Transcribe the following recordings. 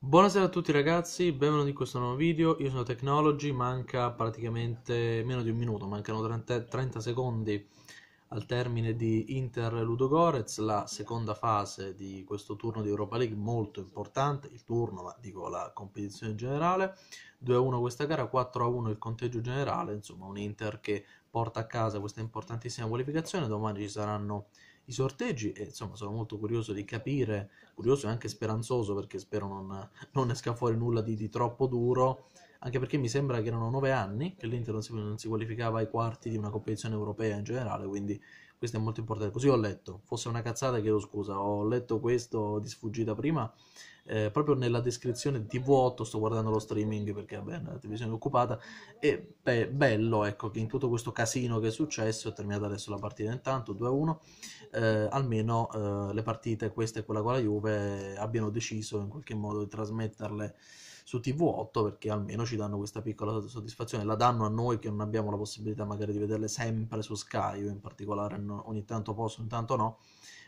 Buonasera a tutti ragazzi, benvenuti in questo nuovo video, io sono Technology, manca praticamente meno di un minuto, mancano 30, 30 secondi al termine di Inter Ludogorets, la seconda fase di questo turno di Europa League molto importante, il turno, ma dico la competizione generale, 2-1 questa gara, 4-1 il conteggio generale, insomma un Inter che porta a casa questa importantissima qualificazione, domani ci saranno i sorteggi e insomma sono molto curioso di capire, curioso e anche speranzoso perché spero non, non esca fuori nulla di, di, troppo duro, anche perché mi sembra che erano nove anni che l'Inter non si, non si qualificava ai quarti di una competizione europea in generale, quindi questo è molto importante. Così ho letto, fosse una cazzata chiedo scusa, ho letto questo di sfuggita prima, eh, proprio nella descrizione di vuoto sto guardando lo streaming perché vabbè, la televisione è occupata, e beh, bello ecco che in tutto questo casino che è successo, è terminata adesso la partita intanto 2-1, eh, almeno eh, le partite, questa e quella con la Juve, abbiano deciso in qualche modo di trasmetterle su TV8 perché almeno ci danno questa piccola soddisfazione, la danno a noi che non abbiamo la possibilità magari di vederle sempre su Sky, io in particolare ogni tanto posso, ogni tanto no,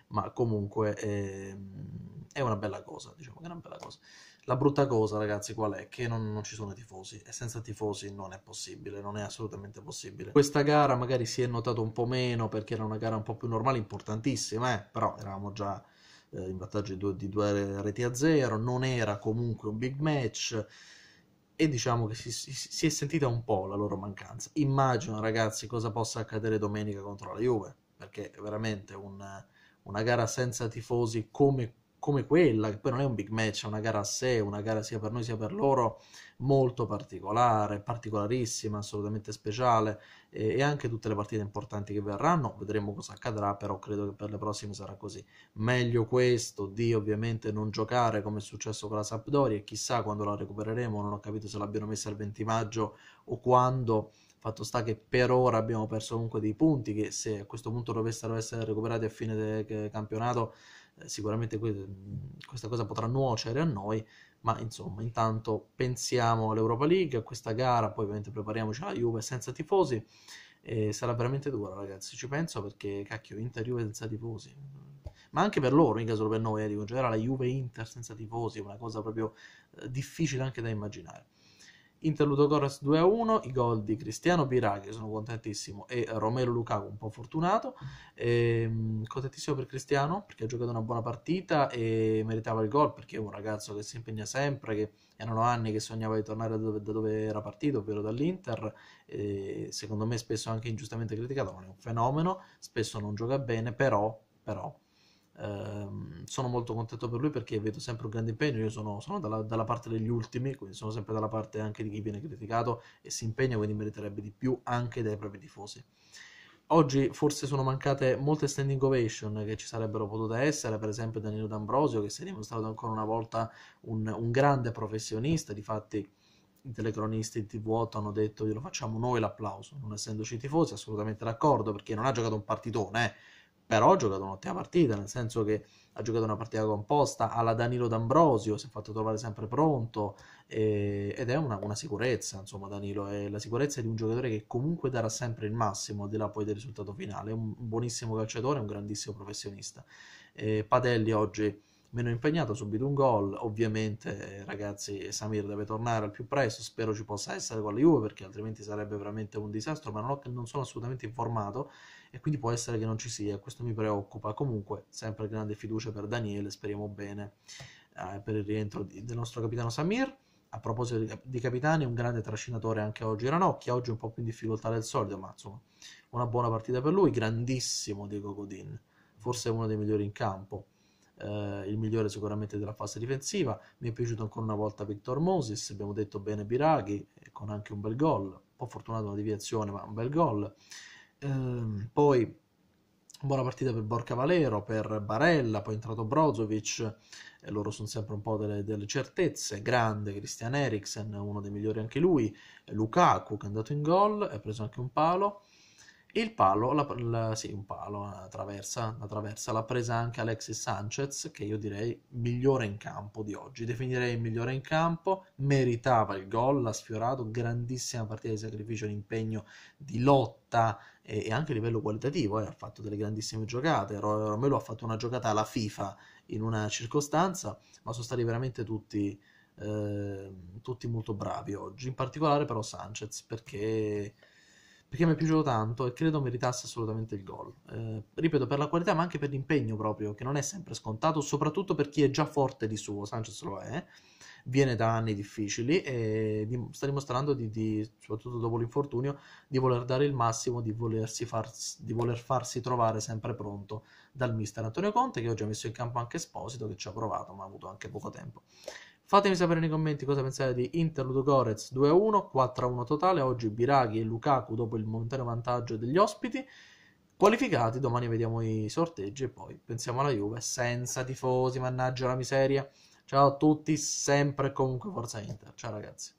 ma comunque è, ehm, è una bella cosa, diciamo che è una bella cosa. La brutta cosa, ragazzi, qual è? Che non, non, ci sono tifosi e senza tifosi non è possibile, non è assolutamente possibile. Questa gara magari si è notata un po' meno perché era una gara un po' più normale, importantissima, eh? però eravamo già eh, in vantaggio di, due, reti a zero, non era comunque un big match e diciamo che si, si, si, è sentita un po' la loro mancanza. Immagino ragazzi cosa possa accadere domenica contro la Juve, perché è veramente un, una gara senza tifosi come come quella, che poi non è un big match, è una gara a sé, una gara sia per noi sia per loro, molto particolare, particolarissima, assolutamente speciale e, e, anche tutte le partite importanti che verranno, vedremo cosa accadrà, però credo che per le prossime sarà così. Meglio questo di ovviamente non giocare come è successo con la Sampdoria e chissà quando la recupereremo, non ho capito se l'abbiano messa il 20 maggio o quando Fatto sta che per ora abbiamo perso comunque dei punti che se a questo punto dovessero essere recuperati a fine del campionato eh, sicuramente que- questa cosa potrà nuocere a noi, ma insomma intanto pensiamo all'Europa League, a questa gara, poi ovviamente prepariamoci alla Juve senza tifosi, e sarà veramente dura ragazzi, ci penso perché cacchio Inter Juve senza tifosi, ma anche per loro, in caso per noi, eh, in generale Juve Inter senza tifosi, è una cosa proprio eh, difficile anche da immaginare. Inter Ludogoras 2-1, i gol di Cristiano Biraghi, sono contentissimo, e Romero Lukaku, un po' fortunato. E, ehm, contentissimo per Cristiano, perché ha giocato una buona partita e meritava il gol, perché è un ragazzo che si impegna sempre, che erano anni che sognava di tornare da dove, da dove era partito, ovvero dall'Inter. E, secondo me spesso anche ingiustamente criticato, ma è un fenomeno, spesso non gioca bene, però, però Ehm, sono molto contento per lui perché vedo sempre un grande impegno. Io sono, sono dalla, dalla, parte degli ultimi, quindi sono sempre dalla parte anche di chi viene criticato e si impegna, quindi meriterebbe di più anche dai propri tifosi. Oggi forse sono mancate molte standing ovation che ci sarebbero potute essere, per esempio Danilo D'Ambrosio che si è dimostrato ancora una volta un, un grande professionista, difatti i telecronisti in tv 8 hanno detto glielo facciamo noi l'applauso, non essendoci tifosi assolutamente d'accordo perché non ha giocato un partitone, eh però ha giocato un'ottima partita, nel senso che ha giocato una partita composta alla Danilo D'Ambrosio, si è fatto trovare sempre pronto eh, ed è una, una, sicurezza, insomma Danilo, è la sicurezza di un giocatore che comunque darà sempre il massimo al di là poi del risultato finale, è un, buonissimo calciatore, un grandissimo professionista. Eh, Padelli oggi meno impegnato, ha subito un gol, ovviamente ragazzi Samir deve tornare al più presto, spero ci possa essere con la Juve perché altrimenti sarebbe veramente un disastro, ma non, ho, non sono assolutamente informato e quindi può essere che non ci sia, questo mi preoccupa, comunque sempre grande fiducia per Daniele, speriamo bene eh, per il rientro di, del nostro capitano Samir. A proposito di, di capitani, un grande trascinatore anche oggi Ranocchia, oggi un po' più in difficoltà del solito, ma insomma una buona partita per lui, grandissimo Diego Godin, forse uno dei migliori in campo eh, il migliore sicuramente della fase difensiva. Mi è piaciuto ancora una volta Victor Moses, abbiamo detto bene Biraghi, eh, con anche un bel gol, un po' fortunato una deviazione, ma un bel gol. Eh, poi buona partita per Borca Valero, per Barella, poi è entrato Brozovic, eh, loro sono sempre un po' delle, delle, certezze, grande Christian Eriksen, uno dei migliori anche lui, Lukaku che è andato in gol, ha preso anche un palo, e il palo, la, la, sì, un palo, una traversa, una traversa, l'ha presa anche Alexis Sanchez, che io direi migliore in campo di oggi. Definirei migliore in campo, meritava il gol, l'ha sfiorato, grandissima partita di sacrificio, di impegno, di lotta e, e, anche a livello qualitativo. Eh, ha fatto delle grandissime giocate. Romelo ha fatto una giocata alla FIFA in una circostanza, ma sono stati veramente tutti, eh, tutti molto bravi oggi. In particolare però Sanchez, perché perché mi è piaciuto tanto e credo meritasse assolutamente il gol. Eh, ripeto, per la qualità ma anche per l'impegno proprio, che non è sempre scontato, soprattutto per chi è già forte di suo, Sanchez lo è, viene da anni difficili e sta dimostrando, di, di, soprattutto dopo l'infortunio, di voler dare il massimo, di, farsi, di, voler farsi trovare sempre pronto dal mister Antonio Conte, che oggi ha messo in campo anche Esposito, che ci ha provato ma ha avuto anche poco tempo. Fatemi sapere nei commenti cosa pensate di Inter Ludogorets 2-1, 4-1 totale, oggi Biraghi e Lukaku dopo il momentaneo vantaggio degli ospiti qualificati, domani vediamo i sorteggi e poi pensiamo alla Juve senza tifosi, mannaggia la miseria. Ciao a tutti, sempre e comunque forza Inter. Ciao ragazzi.